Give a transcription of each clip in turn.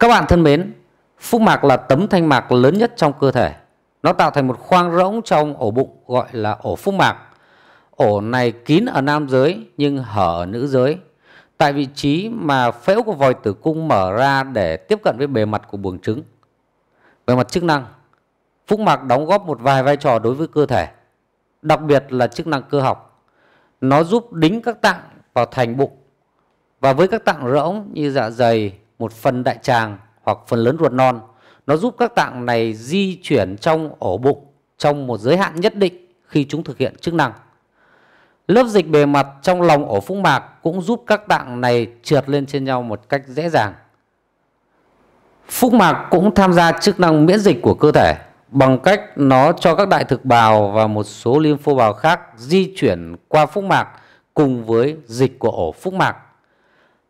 Các bạn thân mến, phúc mạc là tấm thanh mạc lớn nhất trong cơ thể. Nó tạo thành một khoang rỗng trong ổ bụng gọi là ổ phúc mạc. Ổ này kín ở nam giới nhưng hở ở nữ giới. Tại vị trí mà phễu của vòi tử cung mở ra để tiếp cận với bề mặt của buồng trứng. Về mặt chức năng, phúc mạc đóng góp một vài vai trò đối với cơ thể, đặc biệt là chức năng cơ học. Nó giúp đính các tạng vào thành bụng và với các tạng rỗng như dạ dày, một phần đại tràng hoặc phần lớn ruột non. Nó giúp các tạng này di chuyển trong ổ bụng trong một giới hạn nhất định khi chúng thực hiện chức năng. Lớp dịch bề mặt trong lòng ổ phúc mạc cũng giúp các tạng này trượt lên trên nhau một cách dễ dàng. Phúc mạc cũng tham gia chức năng miễn dịch của cơ thể bằng cách nó cho các đại thực bào và một số lympho bào khác di chuyển qua phúc mạc cùng với dịch của ổ phúc mạc.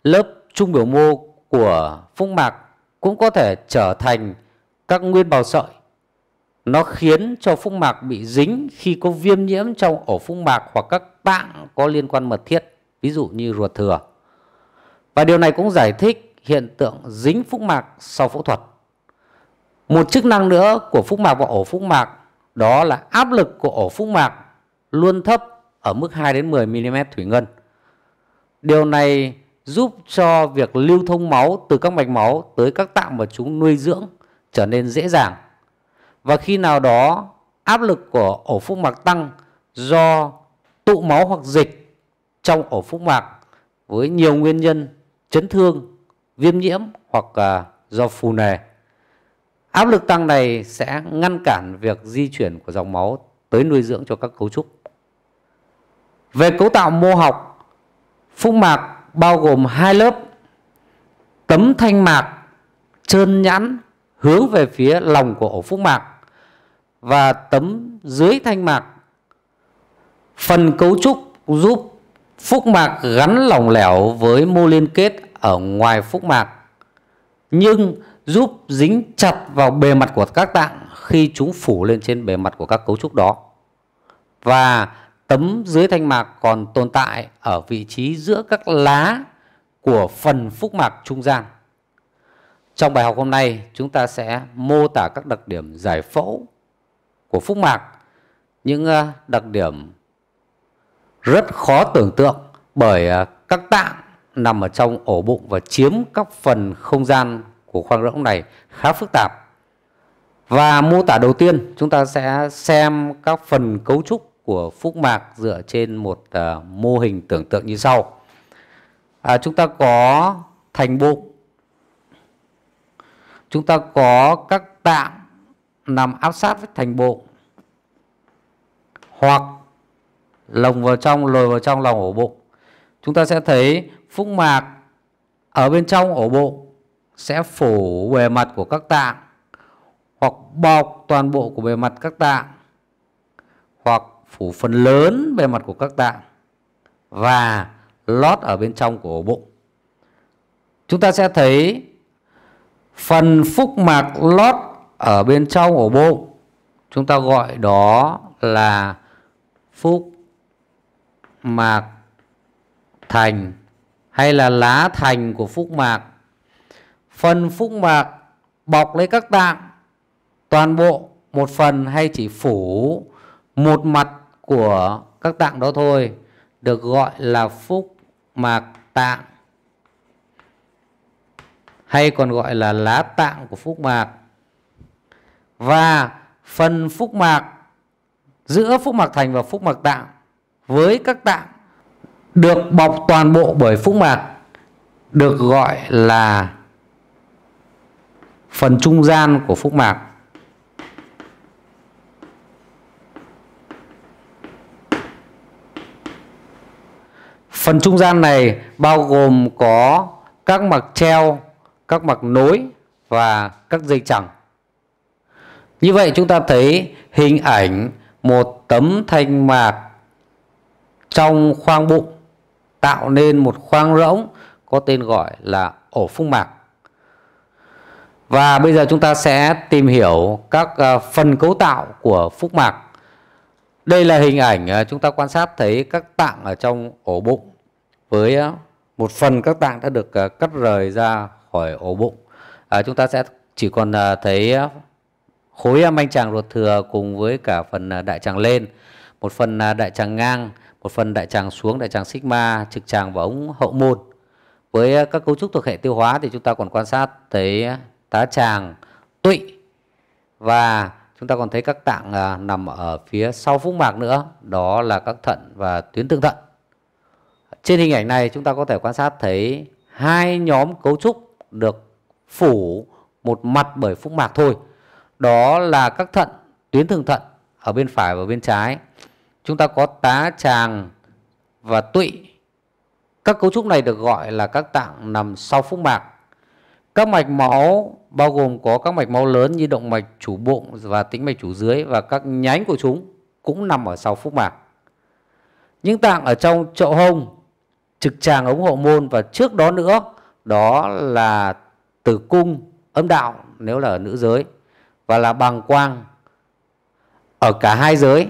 Lớp trung biểu mô của phung mạc cũng có thể trở thành các nguyên bào sợi. Nó khiến cho phung mạc bị dính khi có viêm nhiễm trong ổ phung mạc hoặc các tạng có liên quan mật thiết, ví dụ như ruột thừa. Và điều này cũng giải thích hiện tượng dính phúc mạc sau phẫu thuật. Một chức năng nữa của phúc mạc và ổ phúc mạc đó là áp lực của ổ phúc mạc luôn thấp ở mức 2 đến 10 mm thủy ngân. Điều này giúp cho việc lưu thông máu từ các mạch máu tới các tạng mà chúng nuôi dưỡng trở nên dễ dàng. Và khi nào đó áp lực của ổ phúc mạc tăng do tụ máu hoặc dịch trong ổ phúc mạc với nhiều nguyên nhân chấn thương, viêm nhiễm hoặc à, do phù nề. Áp lực tăng này sẽ ngăn cản việc di chuyển của dòng máu tới nuôi dưỡng cho các cấu trúc. Về cấu tạo mô học, phúc mạc bao gồm hai lớp tấm thanh mạc trơn nhẵn hướng về phía lòng của ổ phúc mạc và tấm dưới thanh mạc phần cấu trúc giúp phúc mạc gắn lỏng lẻo với mô liên kết ở ngoài phúc mạc nhưng giúp dính chặt vào bề mặt của các tạng khi chúng phủ lên trên bề mặt của các cấu trúc đó và tấm dưới thanh mạc còn tồn tại ở vị trí giữa các lá của phần phúc mạc trung gian. Trong bài học hôm nay, chúng ta sẽ mô tả các đặc điểm giải phẫu của phúc mạc, những ờ, đặc điểm rất khó tưởng tượng bởi ờ, các tạng nằm ở trong ổ bụng và chiếm các phần không gian của khoang rỗng này khá phức tạp. Và mô tả đầu tiên, chúng ta sẽ xem các phần cấu trúc của phúc mạc dựa trên một uh, mô hình tưởng tượng như sau. À, chúng ta có thành bụng, chúng ta có các tạng nằm áp sát với thành bụng hoặc lồng vào trong, lồi vào trong lòng ổ bụng. Chúng ta sẽ thấy phúc mạc ở bên trong ổ bụng sẽ phủ bề mặt của các tạng hoặc bọc toàn bộ của bề mặt các tạng phủ phần lớn bề mặt của các tạng và lót ở bên trong của bụng. Chúng ta sẽ thấy phần phúc mạc lót ở bên trong ổ bụng chúng ta gọi đó là phúc mạc thành hay là lá thành của phúc mạc. Phần phúc mạc bọc lấy các tạng toàn bộ một phần hay chỉ phủ một mặt của các tạng đó thôi được gọi là phúc mạc tạng hay còn gọi là lá tạng của phúc mạc và phần phúc mạc giữa phúc mạc thành và phúc mạc tạng với các tạng được bọc toàn bộ bởi phúc mạc được gọi là phần trung gian của phúc mạc Phần trung gian này bao gồm có các mạc treo, các mạc nối và các dây chẳng. Như vậy chúng ta thấy hình ảnh một tấm thanh mạc trong khoang bụng tạo nên một khoang rỗng có tên gọi là ổ phúc mạc. Và bây giờ chúng ta sẽ tìm hiểu các à, phần cấu tạo của phúc mạc. Đây là hình ảnh à, chúng ta quan sát thấy các tạng ở trong ổ bụng với một phần các tạng đã được ờ, cắt rời ra khỏi ổ bụng à, chúng ta sẽ chỉ còn à, thấy khối manh tràng ruột thừa cùng với cả phần à, đại tràng lên một phần à, đại tràng ngang một phần đại tràng xuống đại tràng sigma trực tràng và ống hậu môn với các cấu trúc thuộc hệ tiêu hóa thì chúng ta còn quan sát thấy tá tràng tụy và chúng ta còn thấy các tạng nằm ở phía sau phúc mạc nữa đó là các thận và tuyến thượng thận trên hình ảnh này chúng ta có thể quan sát thấy hai nhóm cấu trúc được phủ một mặt bởi phúc mạc thôi. Đó là các thận, tuyến thượng thận ở bên phải và bên trái. Chúng ta có tá tràng và tụy. Các cấu trúc này được gọi là các tạng nằm sau phúc mạc. Các mạch máu bao gồm có các mạch máu lớn như động mạch chủ bụng và tĩnh mạch chủ dưới và các nhánh của chúng cũng nằm ở sau phúc mạc. Những tạng ở trong chậu hông trực tràng ống hậu môn và trước đó nữa đó là tử cung âm đạo nếu là ở nữ giới và là bàng quang ở cả hai giới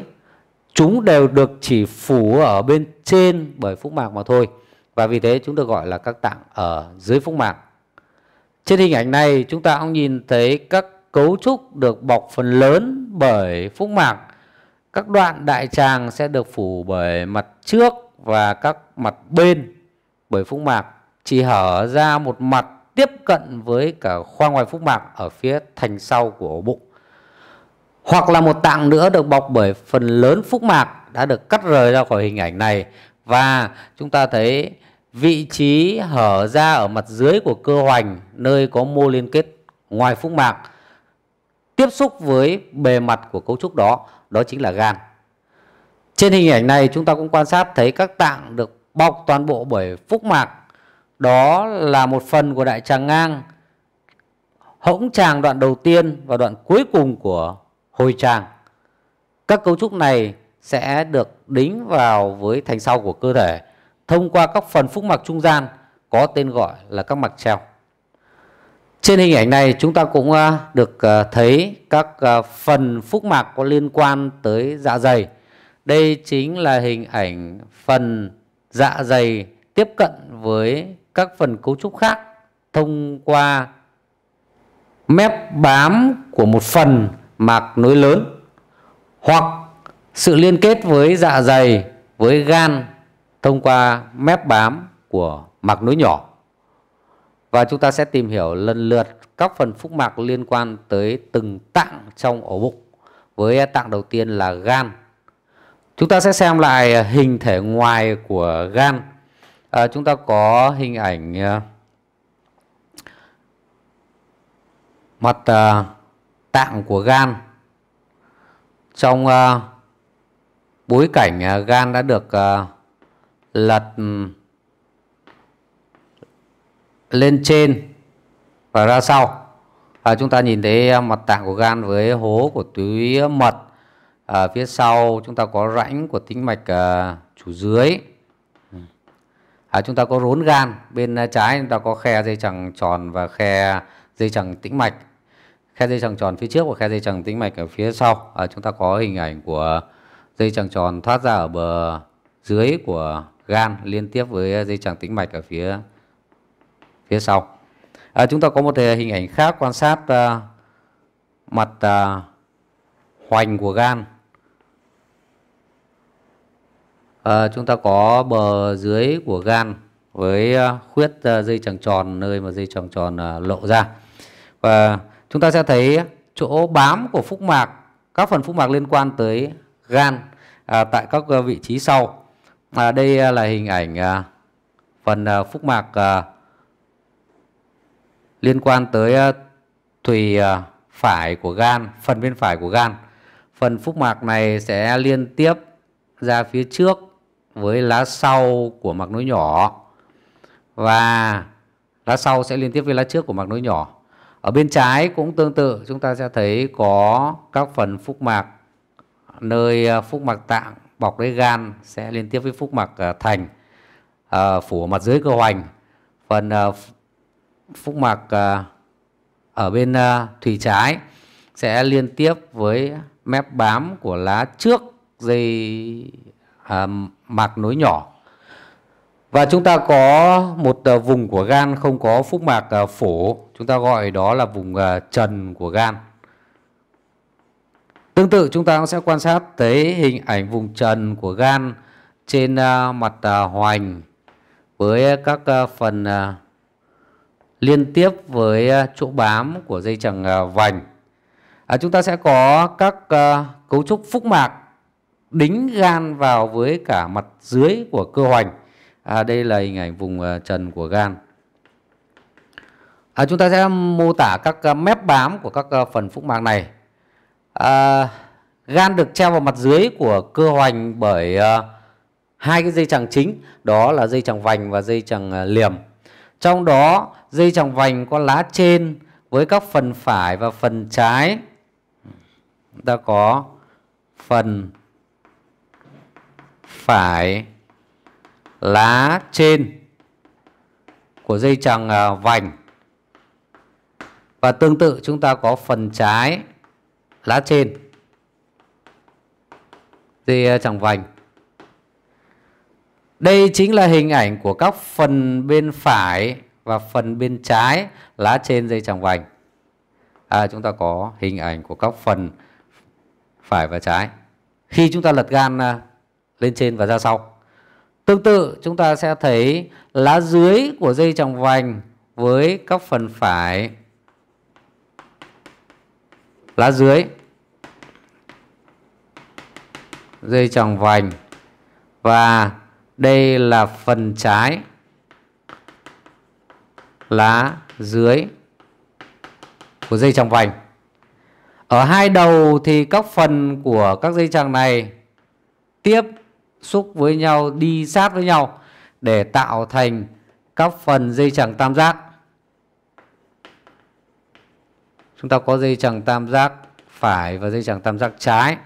chúng đều được chỉ phủ ở bên trên bởi phúc mạc mà thôi và vì thế chúng được gọi là các tạng ở dưới phúc mạc trên hình ảnh này chúng ta cũng nhìn thấy các cấu trúc được bọc phần lớn bởi phúc mạc các đoạn đại tràng sẽ được phủ bởi mặt trước và các mặt bên bởi phúc mạc chỉ hở ra một mặt tiếp cận với cả khoang ngoài phúc mạc ở phía thành sau của ổ bụng hoặc là một tạng nữa được bọc bởi phần lớn phúc mạc đã được cắt rời ra khỏi hình ảnh này và chúng ta thấy vị trí hở ra ở mặt dưới của cơ hoành nơi có mô liên kết ngoài phúc mạc tiếp xúc với bề mặt của cấu trúc đó đó chính là gan trên hình ảnh này chúng ta cũng quan sát thấy các tạng được bọc toàn bộ bởi phúc mạc. Đó là một phần của đại tràng ngang, hỗng tràng đoạn đầu tiên và đoạn cuối cùng của hồi tràng. Các cấu trúc này sẽ được đính vào với thành sau của cơ thể thông qua các phần phúc mạc trung gian có tên gọi là các mạc treo. Trên hình ảnh này chúng ta cũng à, được à, thấy các à, phần phúc mạc có liên quan tới dạ dày đây chính là hình ảnh phần dạ dày tiếp cận với các phần cấu trúc khác thông qua mép bám của một phần mạc nối lớn hoặc sự liên kết với dạ dày với gan thông qua mép bám của mạc nối nhỏ và chúng ta sẽ tìm hiểu lần lượt các phần phúc mạc liên quan tới từng tạng trong ổ bụng với tạng đầu tiên là gan Chúng ta sẽ xem lại à, hình thể ngoài của gan. À, chúng ta có hình ảnh à, mặt à, tạng của gan trong à, bối cảnh à, gan đã được à, lật lên trên và ra sau. À, chúng ta nhìn thấy à, mặt tạng của gan với hố của túi mật à, phía sau chúng ta có rãnh của tĩnh mạch à, chủ dưới ừ. à, chúng ta có rốn gan bên ờ, trái chúng ta có khe dây chẳng tròn và khe dây chẳng tĩnh mạch khe dây chẳng tròn phía trước và khe dây chẳng tĩnh mạch ở phía sau à, chúng ta có hình ảnh của dây chẳng tròn thoát ra ở bờ dưới của gan liên tiếp với dây chẳng tĩnh mạch ở phía phía sau à, chúng ta có một hình ảnh khác quan sát à, mặt à, hoành của gan à, chúng ta có bờ dưới của gan với ờ, khuyết ờ, dây chằng tròn nơi mà dây chằng tròn lộ ra và chúng ta sẽ thấy chỗ bám của phúc mạc các phần phúc mạc liên quan tới gan à, tại các vị trí sau à, đây là hình ảnh à, phần à, phúc mạc à, liên quan tới à, thùy à, phải của gan phần bên phải của gan phần phúc mạc này sẽ liên tiếp ra phía trước với lá sau của mạc nối nhỏ và lá sau sẽ liên tiếp với lá trước của mạc nối nhỏ ở bên trái cũng tương tự chúng ta sẽ thấy có các phần phúc mạc nơi à, phúc mạc tạng bọc lấy gan sẽ liên tiếp với phúc mạc à, thành à, phủ mặt dưới cơ hoành phần phúc mạc ở bên thùy trái sẽ liên tiếp với mép bám của lá trước dây à, mạc nối nhỏ và chúng ta có một à, vùng của gan không có phúc mạc à, phổ chúng ta gọi đó là vùng à, trần của gan tương tự chúng ta cũng sẽ quan sát thấy hình ảnh vùng trần của gan trên à, mặt à, hoành với các à, phần à, liên tiếp với à, chỗ bám của dây chằng à, vành à, chúng ta sẽ có các à, cấu trúc phúc mạc đính gan vào với cả mặt dưới của cơ hoành à, đây là hình ảnh vùng à, trần của gan à, chúng ta sẽ mô tả các à, mép bám của các à, phần phúc mạc này à, gan được treo vào mặt dưới của cơ hoành bởi uh, hai cái dây chằng chính đó là dây chằng vành và dây chằng liềm trong đó dây chằng vành có lá trên với các phần phải và phần trái ta có phần phải lá trên của dây chằng à, vành và tương tự chúng ta có phần trái lá trên dây à, chằng vành đây chính là hình ảnh của các phần bên phải và phần bên trái lá trên dây chằng vành à, chúng ta có hình ảnh của các phần phải và trái khi chúng ta lật gan à, lên trên và ra sau tương tự chúng ta sẽ thấy lá dưới của dây tròng vành với các phần phải lá dưới dây tròng vành và đây là phần trái lá dưới của dây tròng vành ở hai đầu thì các phần của các dây chằng này tiếp xúc với nhau đi sát với nhau để tạo thành các phần dây chẳng tam giác chúng ta có dây chẳng tam giác phải và dây chẳng tam giác trái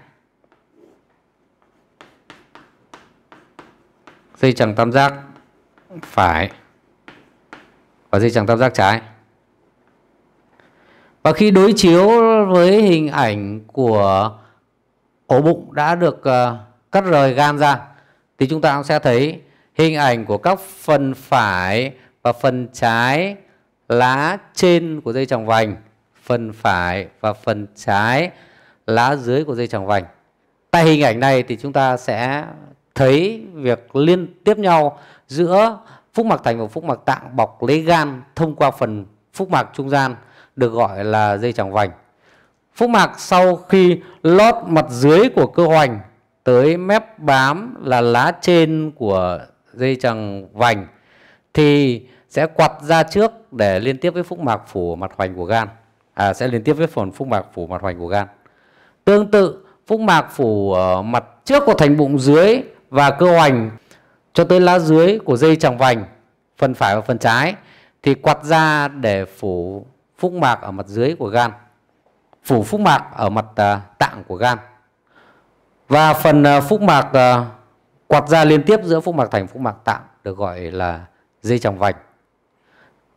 dây chẳng tam giác phải và dây chẳng tam giác trái và khi đối chiếu với hình ảnh của ổ bụng đã được uh, cắt rời gan ra thì chúng ta cũng sẽ thấy hình ảnh của các phần phải và phần trái lá trên của dây chẳng vành phần phải và phần trái lá dưới của dây chẳng vành tại hình ảnh này thì chúng ta sẽ thấy việc liên tiếp nhau giữa phúc mạc thành và phúc mạc tạng bọc lấy gan thông qua phần phúc mạc trung gian được gọi là dây chẳng vành phúc mạc sau khi lót mặt dưới của cơ hoành tới mép bám là lá trên của dây chằng vành thì sẽ quặt ra trước để liên tiếp với phúc mạc phủ mặt hoành của gan à sẽ liên tiếp với phần phúc mạc phủ mặt hoành của gan tương tự phúc mạc phủ ở mặt trước của thành bụng dưới và cơ hoành cho tới lá dưới của dây chằng vành phần phải và phần trái thì quặt ra để phủ phúc mạc ở mặt dưới của gan phủ phúc mạc ở mặt à, tạng của gan và phần ờ, phúc mạc ờ, quạt ra liên tiếp giữa phúc mạc thành phúc mạc tạm được gọi là dây chằng vành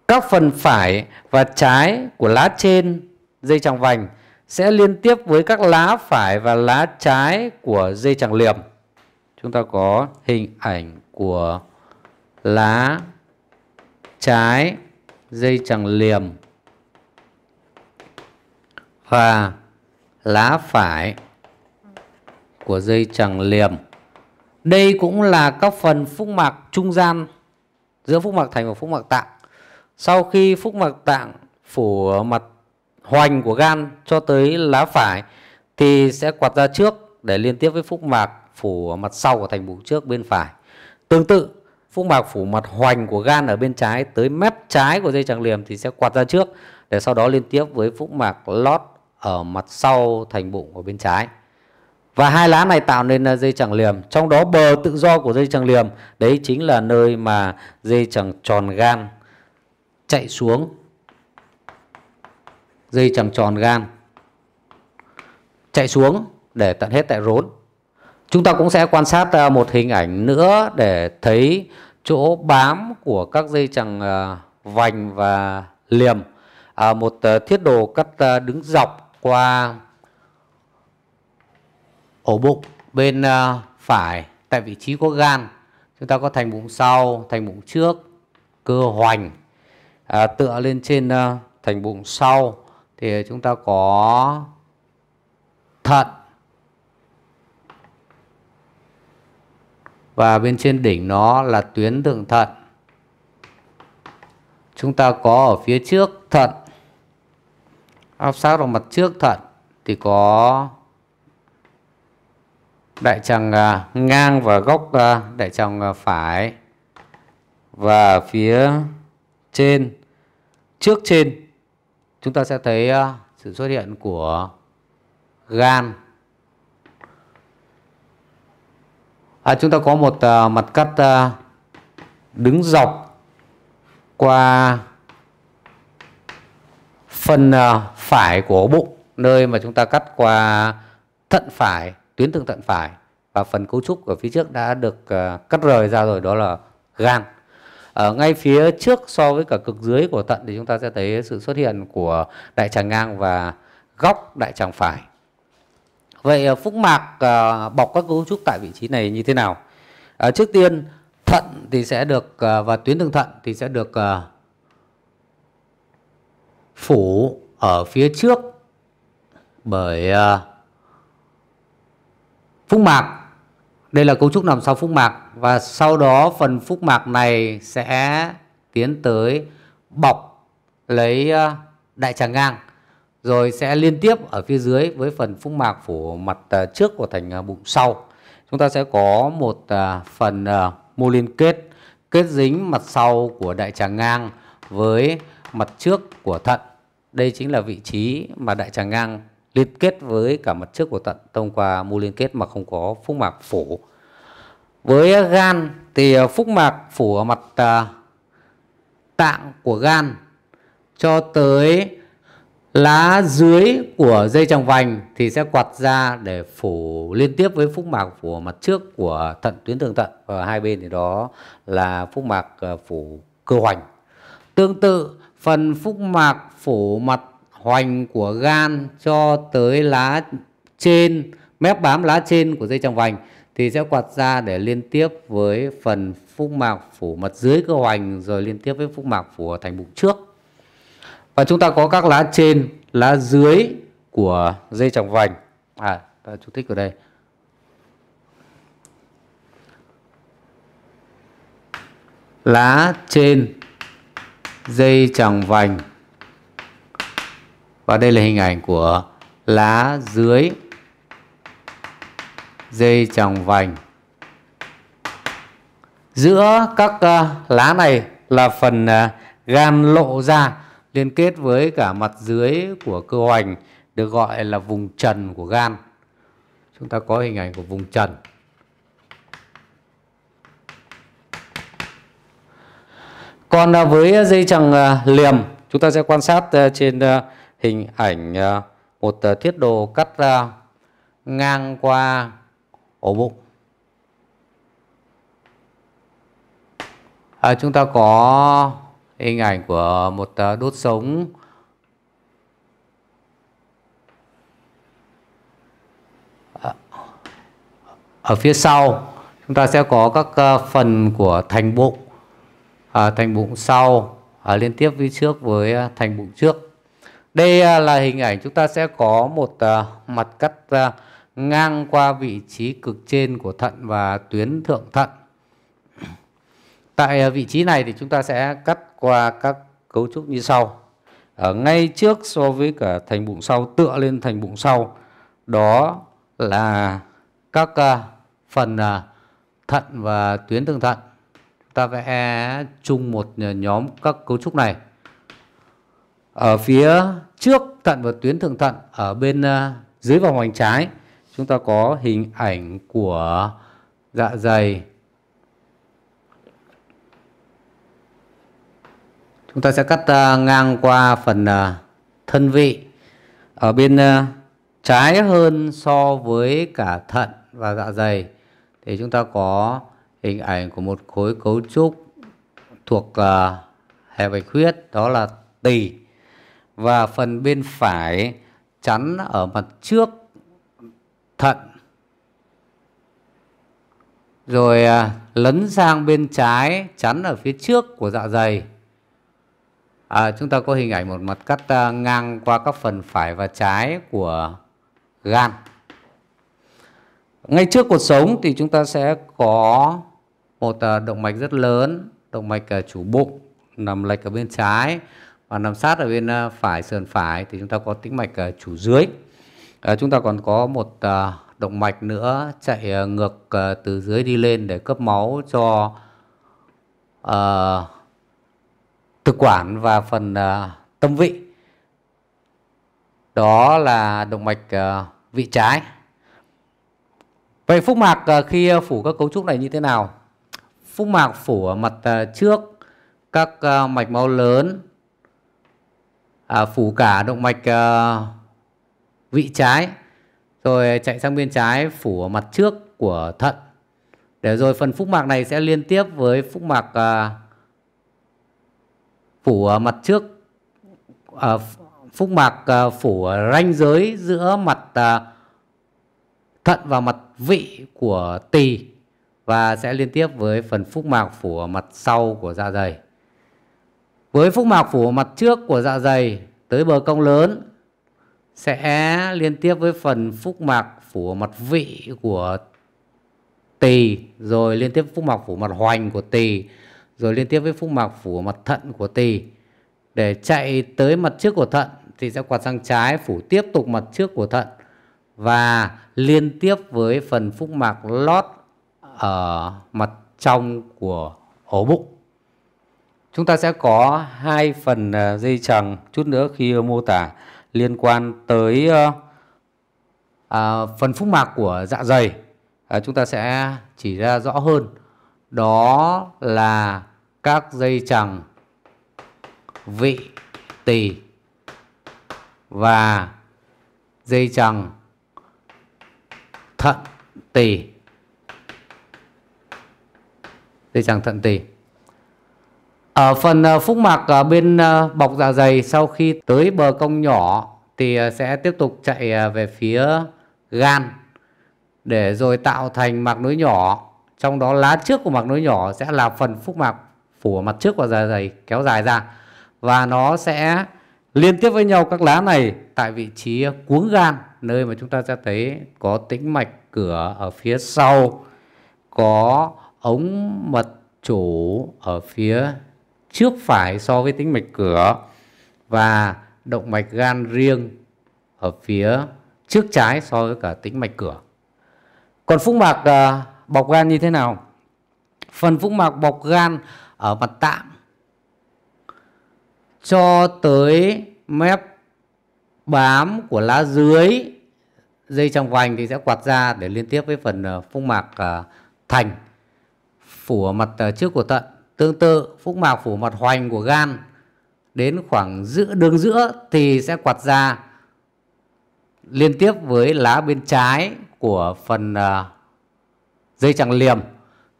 các phần phải và trái của lá trên dây chằng vành sẽ liên tiếp với các lá phải và lá trái của dây chằng liềm chúng ta có hình ảnh của lá trái dây chằng liềm và lá phải của dây chẳng liềm. Đây cũng là các phần phúc mạc trung gian giữa phúc mạc thành và phúc mạc tạng. Sau khi phúc mạc tạng phủ mặt hoành của gan cho tới lá phải thì sẽ quạt ra trước để liên tiếp với phúc mạc phủ mặt sau của thành bụng trước bên phải. Tương tự, phúc mạc phủ mặt hoành của gan ở bên trái tới mép trái của dây chẳng liềm thì sẽ quạt ra trước để sau đó liên tiếp với phúc mạc lót ở mặt sau thành bụng ở bên trái. Và hai lá này tạo nên uh, dây chẳng liềm Trong đó bờ tự do của dây chẳng liềm Đấy chính là nơi mà dây chẳng tròn gan Chạy xuống Dây chẳng tròn gan Chạy xuống để tận hết tại rốn Chúng ta cũng sẽ quan sát uh, một hình ảnh nữa Để thấy chỗ bám của các dây chẳng uh, vành và liềm à, Một thiết đồ cắt đứng dọc qua ổ bụng bên ờ, phải tại vị trí có gan chúng ta có thành bụng sau thành bụng trước cơ hoành à, tựa lên trên ờ, thành bụng sau thì chúng ta có thận và bên trên đỉnh nó là tuyến thượng thận chúng ta có ở phía trước thận áp sát vào mặt trước thận thì có đại tràng à, ngang và góc à, đại tràng à, phải và phía trên trước trên chúng ta sẽ thấy sự xuất hiện của gan à, chúng ta có một mặt cắt đứng dọc qua phần phải của bụng nơi mà chúng ta cắt qua thận phải tuyến thượng thận phải và phần cấu trúc ở phía trước đã được uh, cắt rời ra rồi đó là gan ở ờ, ngay phía trước so với cả cực dưới của thận thì chúng ta sẽ thấy sự xuất hiện của đại tràng ngang và góc đại tràng phải vậy ờ, phúc mạc uh, bọc các cấu trúc tại vị trí này như thế nào uh, trước tiên thận thì sẽ được uh, và tuyến thượng thận thì sẽ được uh, phủ ở phía trước bởi uh, phúc mạc đây là cấu trúc nằm sau phúc mạc và sau đó phần phúc mạc này sẽ tiến tới bọc lấy ờ, đại tràng ngang rồi sẽ liên tiếp ở phía dưới với phần phúc mạc phủ mặt ờ, trước của thành ờ, bụng sau chúng ta sẽ có một phần mô liên kết kết dính mặt sau của đại tràng ngang với mặt trước của thận đây chính là vị trí mà đại tràng ngang liên kết với cả mặt trước của thận thông qua mô liên kết mà không có phúc mạc phủ với gan thì à, phúc mạc phủ ở mặt à, tạng của gan cho tới lá dưới của dây chẳng vành thì sẽ quạt ra để phủ liên tiếp với phúc mạc phủ mặt trước của thận tuyến thượng thận ở hai bên thì đó là phúc mạc à, phủ cơ hoành tương tự phần phúc mạc phủ mặt hoành của gan cho tới lá trên mép bám lá trên của dây chẳng vành thì sẽ quạt ra để liên tiếp với phần phúc mạc phủ mặt dưới cơ hoành rồi liên tiếp với phúc mạc phủ thành bụng trước và chúng ta có các lá trên lá dưới của dây chẳng vành à chú thích ở đây lá trên dây chẳng vành và đây là hình ảnh của lá dưới dây tròng vành. Giữa các ờ, lá này là phần ờ, gan lộ ra liên kết với cả mặt dưới của cơ hoành được gọi là vùng trần của gan. Chúng ta có hình ảnh của vùng trần. Còn ờ, với dây chằng liềm, chúng ta sẽ quan sát trên hình ảnh ờ, một ờ, thiết đồ cắt ra ngang qua ổ bụng. À, chúng ta có hình ảnh của một ờ, đốt sống ở phía sau chúng ta sẽ có các phần của thành bụng à, thành bụng sau à, liên tiếp với trước với thành bụng trước đây à, là hình ảnh chúng ta sẽ có một à, mặt cắt à, ngang qua vị trí cực trên của thận và tuyến thượng thận. Tại vị trí này thì chúng ta sẽ cắt qua các cấu trúc như sau. Ở ngay trước so với cả thành bụng sau tựa lên thành bụng sau đó là các phần thận và tuyến thượng thận. Chúng ta vẽ chung một nhóm các cấu trúc này ở phía trước thận và tuyến thượng thận ở bên ờ, dưới vòng hoành trái chúng ta có hình ảnh của dạ dày chúng ta sẽ cắt ờ, ngang qua phần ờ, thân vị ở bên trái hơn so với cả thận và dạ dày thì chúng ta có hình ảnh của một khối cấu trúc thuộc hệ bạch huyết đó là tỳ và phần bên phải chắn ở mặt trước thận rồi à, lấn sang bên trái chắn ở phía trước của dạ dày à, chúng ta có hình ảnh một mặt cắt à, ngang qua các phần phải và trái của gan ngay trước cột sống thì chúng ta sẽ có một à, động mạch rất lớn động mạch chủ bụng nằm lệch ở bên trái và nằm sát ở bên ờ, phải sườn phải thì chúng ta có tĩnh mạch ờ, chủ dưới ờ, chúng ta còn có một động mạch nữa chạy ngược từ dưới đi lên để cấp máu cho uh, thực quản và phần uh, tâm vị đó là động mạch uh, vị trái vậy phúc mạc uh, khi phủ các cấu trúc này như thế nào phúc mạc phủ ở mặt uh, trước các uh, mạch máu lớn à, phủ cả động mạch à, vị trái rồi chạy sang bên trái phủ ở mặt trước của thận để rồi phần phúc mạc này sẽ liên tiếp với phúc mạc à, phủ ở mặt trước à, phúc mạc à, phủ ở ranh giới giữa mặt à, thận và mặt vị của tỳ và sẽ liên tiếp với phần phúc mạc phủ ở mặt sau của dạ dày với phúc mạc phủ mặt trước của dạ dày tới bờ cong lớn sẽ liên tiếp với phần phúc mạc phủ mặt vị của tỳ rồi liên tiếp phúc mạc phủ mặt hoành của tỳ rồi liên tiếp với phúc mạc phủ mặt thận của tỳ để chạy tới mặt trước của thận thì sẽ quạt sang trái phủ tiếp tục mặt trước của thận và liên tiếp với phần phúc mạc lót ở mặt trong của ổ bụng Chúng ta sẽ có hai phần ờ, dây chằng chút nữa khi ờ, mô tả liên quan tới ờ, à, phần phúc mạc của dạ dày. À, chúng ta sẽ chỉ ra rõ hơn. Đó là các dây chằng vị tỳ và dây chằng thận tỳ dây chằng thận tỳ ở phần ờ, phúc mạc ờ, bên ờ, bọc dạ dày sau khi tới bờ cong nhỏ thì sẽ tiếp tục chạy về phía gan để rồi tạo thành mạc nối nhỏ. Trong đó lá trước của mạc nối nhỏ sẽ là phần phúc mạc phủ ở mặt trước của dạ dày kéo dài ra và nó sẽ liên tiếp với nhau các lá này tại vị trí cuống gan nơi mà chúng ta sẽ thấy có tĩnh mạch cửa ở phía sau có ống mật chủ ở phía trước phải so với tĩnh mạch cửa và động mạch gan riêng ở phía trước trái so với cả tĩnh mạch cửa. Còn phúc mạc à, bọc gan như thế nào? Phần phúc mạc bọc gan ở mặt tạm cho tới mép bám của lá dưới dây trong vành thì sẽ quạt ra để liên tiếp với phần à, phúc mạc à, thành phủ mặt trước của thận Tương tự, phúc mạc phủ mặt hoành của gan đến khoảng giữa đường giữa thì sẽ quạt ra liên tiếp với lá bên trái của phần uh, dây chẳng liềm.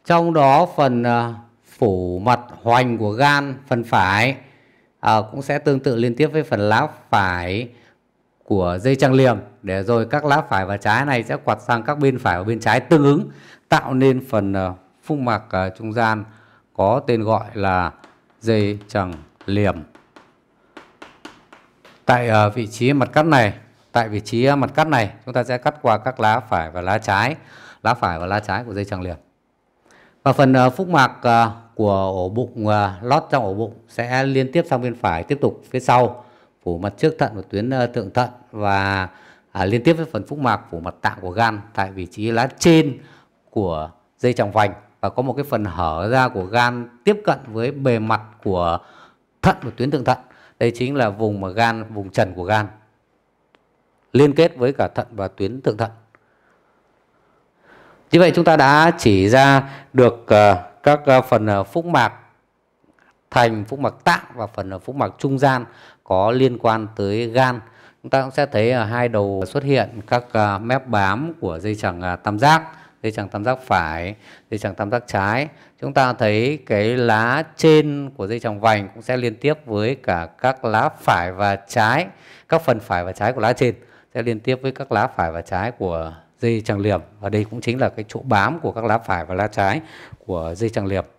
Trong đó phần uh, phủ mặt hoành của gan phần phải à, cũng sẽ tương tự liên tiếp với phần lá phải của dây chẳng liềm để rồi các lá phải và trái này sẽ quạt sang các bên phải và bên trái tương ứng tạo nên phần uh, à, phung mạc uh, trung gian có tên gọi là dây chằng liềm. Tại ờ, vị trí mặt cắt này, tại vị trí ờ, mặt cắt này chúng ta sẽ cắt qua các lá phải và lá trái, lá phải và lá trái của dây chằng liềm. Và phần ờ, phúc mạc của ổ bụng lót trong ổ bụng sẽ liên tiếp sang bên phải tiếp tục phía sau phủ mặt trước thận và tuyến thượng thận và à, liên tiếp với phần phúc mạc phủ mặt tạng của gan tại vị trí lá trên của dây chẳng vành có một cái phần hở ra của gan tiếp cận với bề mặt của thận và tuyến thượng thận đây chính là vùng mà gan vùng trần của gan liên kết với cả thận và tuyến thượng thận như vậy chúng ta đã chỉ ra được ờ, các ờ, phần ờ, phúc mạc thành phúc mạc tạng và phần phúc mạc trung gian có liên quan tới gan chúng ta cũng sẽ thấy ở hai đầu xuất hiện các mép bám của dây chẳng tam giác dây chẳng tam giác phải dây chẳng tam giác trái chúng ta thấy cái lá trên của dây chẳng vành cũng sẽ liên tiếp với cả các lá phải và trái các phần phải và trái của lá trên sẽ liên tiếp với các lá phải và trái của dây chẳng liềm và đây cũng chính là cái chỗ bám của các lá phải và lá trái của dây chẳng liềm